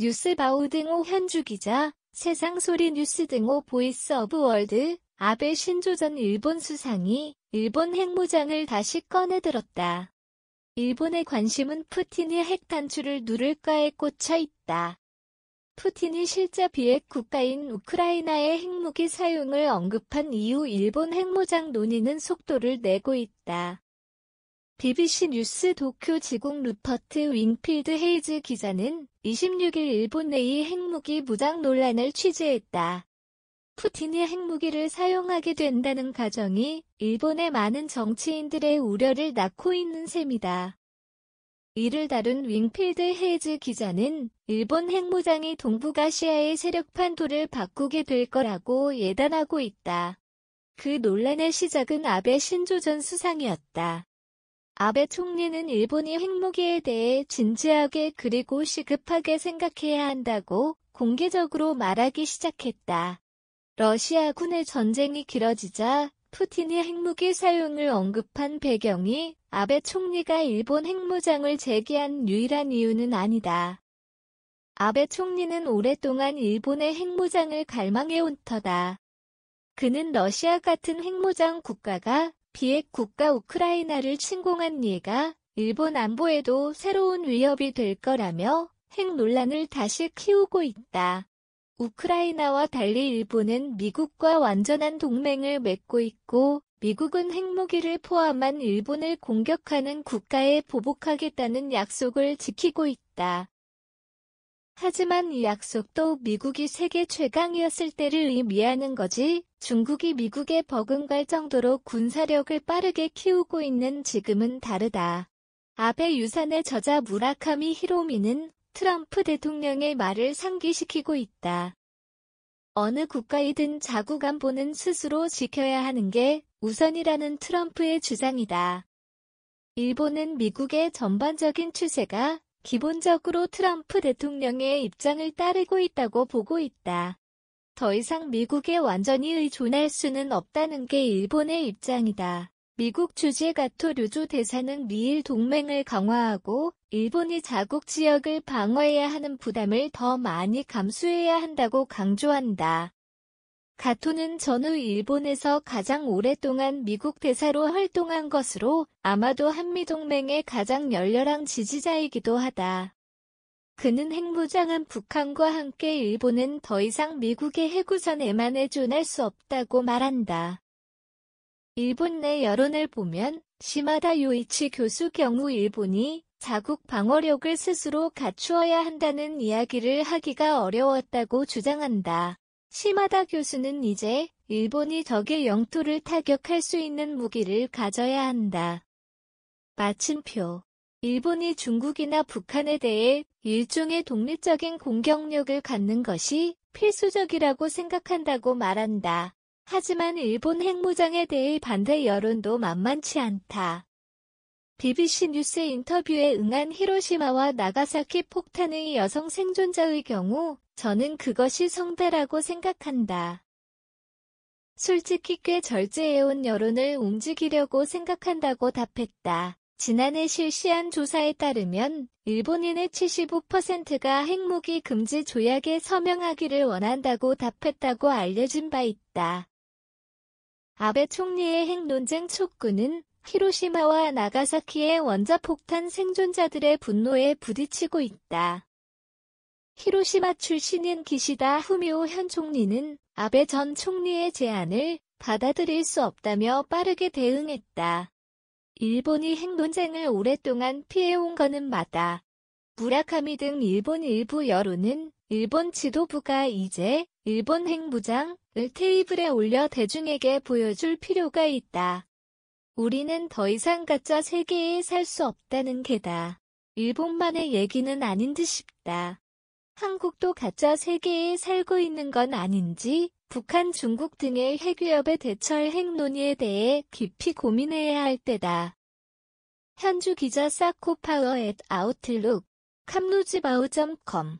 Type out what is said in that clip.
뉴스바우 등호 현주 기자, 세상소리 뉴스 등호 보이스 오브 월드, 아베 신조 전 일본 수상이 일본 핵무장을 다시 꺼내들었다. 일본의 관심은 푸틴의 핵 단추를 누를까에 꽂혀 있다. 푸틴이 실제 비핵 국가인 우크라이나의 핵무기 사용을 언급한 이후 일본 핵무장 논의는 속도를 내고 있다. BBC 뉴스 도쿄 지공 루퍼트 윙필드 헤이즈 기자는 26일 일본 내의 핵무기 무장 논란을 취재했다. 푸틴이 핵무기를 사용하게 된다는 가정이 일본의 많은 정치인들의 우려를 낳고 있는 셈이다. 이를 다룬 윙필드 헤이즈 기자는 일본 핵무장이 동북아시아의 세력 판도를 바꾸게 될 거라고 예단하고 있다. 그 논란의 시작은 아베 신조 전 수상이었다. 아베 총리는 일본이 핵무기에 대해 진지하게 그리고 시급하게 생각해야 한다고 공개적으로 말하기 시작했다. 러시아군의 전쟁이 길어지자 푸틴이 핵무기 사용을 언급한 배경이 아베 총리가 일본 핵무장을 재개한 유일한 이유는 아니다. 아베 총리는 오랫동안 일본의 핵무장을 갈망해온 터다. 그는 러시아 같은 핵무장 국가가 비핵 국가 우크라이나를 침공한 예가 일본 안보에도 새로운 위협이 될 거라며 핵 논란을 다시 키우고 있다. 우크라이나와 달리 일본은 미국과 완전한 동맹을 맺고 있고 미국은 핵무기를 포함한 일본을 공격하는 국가에 보복하겠다는 약속을 지키고 있다. 하지만 이 약속도 미국이 세계 최강이었을 때를 의미하는 거지 중국이 미국에 버금갈 정도로 군사력을 빠르게 키우고 있는 지금은 다르다. 아베 유산의 저자 무라카미 히로미는 트럼프 대통령의 말을 상기시키고 있다. 어느 국가이든 자국 안보는 스스로 지켜야 하는 게 우선이라는 트럼프의 주장이다. 일본은 미국의 전반적인 추세가 기본적으로 트럼프 대통령의 입장을 따르고 있다고 보고 있다. 더 이상 미국에 완전히 의존할 수는 없다는 게 일본의 입장이다. 미국 주재 가토 류조 대사는 미일 동맹을 강화하고 일본이 자국 지역을 방어해야 하는 부담을 더 많이 감수해야 한다고 강조한다. 가토는 전후 일본에서 가장 오랫동안 미국 대사로 활동한 것으로 아마도 한미동맹의 가장 열렬한 지지자이기도 하다. 그는 핵무장은 북한과 함께 일본은 더 이상 미국의 해구선에만해존할수 없다고 말한다. 일본 내 여론을 보면 시마다 요이치 교수 경우 일본이 자국 방어력을 스스로 갖추어야 한다는 이야기를 하기가 어려웠다고 주장한다. 시마다 교수는 이제 일본이 적의 영토를 타격할 수 있는 무기를 가져야 한다. 마침표. 일본이 중국이나 북한에 대해 일종의 독립적인 공격력을 갖는 것이 필수적이라고 생각한다고 말한다. 하지만 일본 핵무장에 대해 반대 여론도 만만치 않다. BBC 뉴스 인터뷰에 응한 히로시마와 나가사키 폭탄의 여성 생존자의 경우 저는 그것이 성배라고 생각한다. 솔직히 꽤 절제해온 여론을 움직이려고 생각한다고 답했다. 지난해 실시한 조사에 따르면 일본인의 75%가 핵무기 금지 조약에 서명하기를 원한다고 답했다고 알려진 바 있다. 아베 총리의 핵 논쟁 촉구는 히로시마와 나가사키의 원자폭탄 생존자들의 분노에 부딪히고 있다. 히로시마 출신인 기시다 후미오 현 총리는 아베 전 총리의 제안을 받아들일 수 없다며 빠르게 대응했다. 일본이 핵 논쟁을 오랫동안 피해온 것은 맞다. 무라카미 등 일본 일부 여론은 일본 지도부가 이제 일본 핵무장을 테이블에 올려 대중에게 보여줄 필요가 있다. 우리는 더 이상 가짜 세계에 살 수 없다는 게다. 일본만의 얘기는 아닌 듯 싶다. 한국도 가짜 세계에 살고 있는 건 아닌지 북한, 중국 등의 핵위협의 대처할 핵 논의에 대해 깊이 고민해야 할 때다. 현주 기자 사코파워 앳 아웃룩 캄루지바우.com